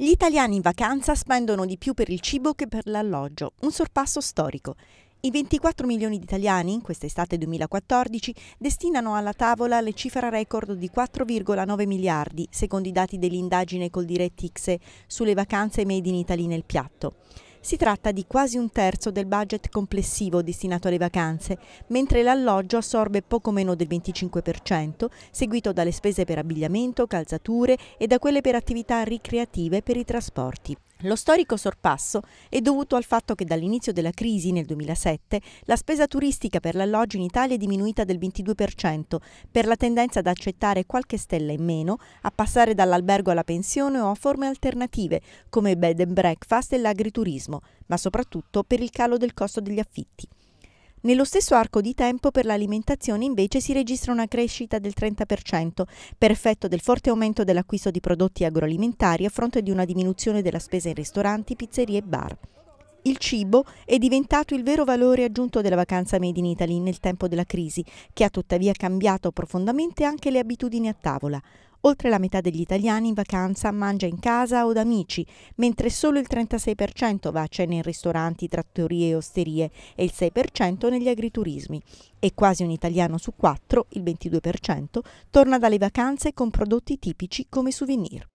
Gli italiani in vacanza spendono di più per il cibo che per l'alloggio, un sorpasso storico. I 24 milioni di italiani, in quest'estate 2014, destinano alla tavola le cifre record di 4,9 miliardi, secondo i dati dell'indagine col X sulle vacanze made in Italy nel piatto. Si tratta di quasi un terzo del budget complessivo destinato alle vacanze, mentre l'alloggio assorbe poco meno del 25%, seguito dalle spese per abbigliamento, calzature e da quelle per attività ricreative per i trasporti. Lo storico sorpasso è dovuto al fatto che dall'inizio della crisi nel 2007 la spesa turistica per l'alloggio in Italia è diminuita del 22% per la tendenza ad accettare qualche stella in meno, a passare dall'albergo alla pensione o a forme alternative come bed and breakfast e l'agriturismo, ma soprattutto per il calo del costo degli affitti. Nello stesso arco di tempo per l'alimentazione invece si registra una crescita del 30% per effetto del forte aumento dell'acquisto di prodotti agroalimentari a fronte di una diminuzione della spesa in ristoranti, pizzerie e bar. Il cibo è diventato il vero valore aggiunto della vacanza Made in Italy nel tempo della crisi, che ha tuttavia cambiato profondamente anche le abitudini a tavola. Oltre la metà degli italiani in vacanza mangia in casa o da amici, mentre solo il 36% va a cena in ristoranti, trattorie e osterie e il 6% negli agriturismi. E quasi un italiano su quattro, il 22%, torna dalle vacanze con prodotti tipici come souvenir.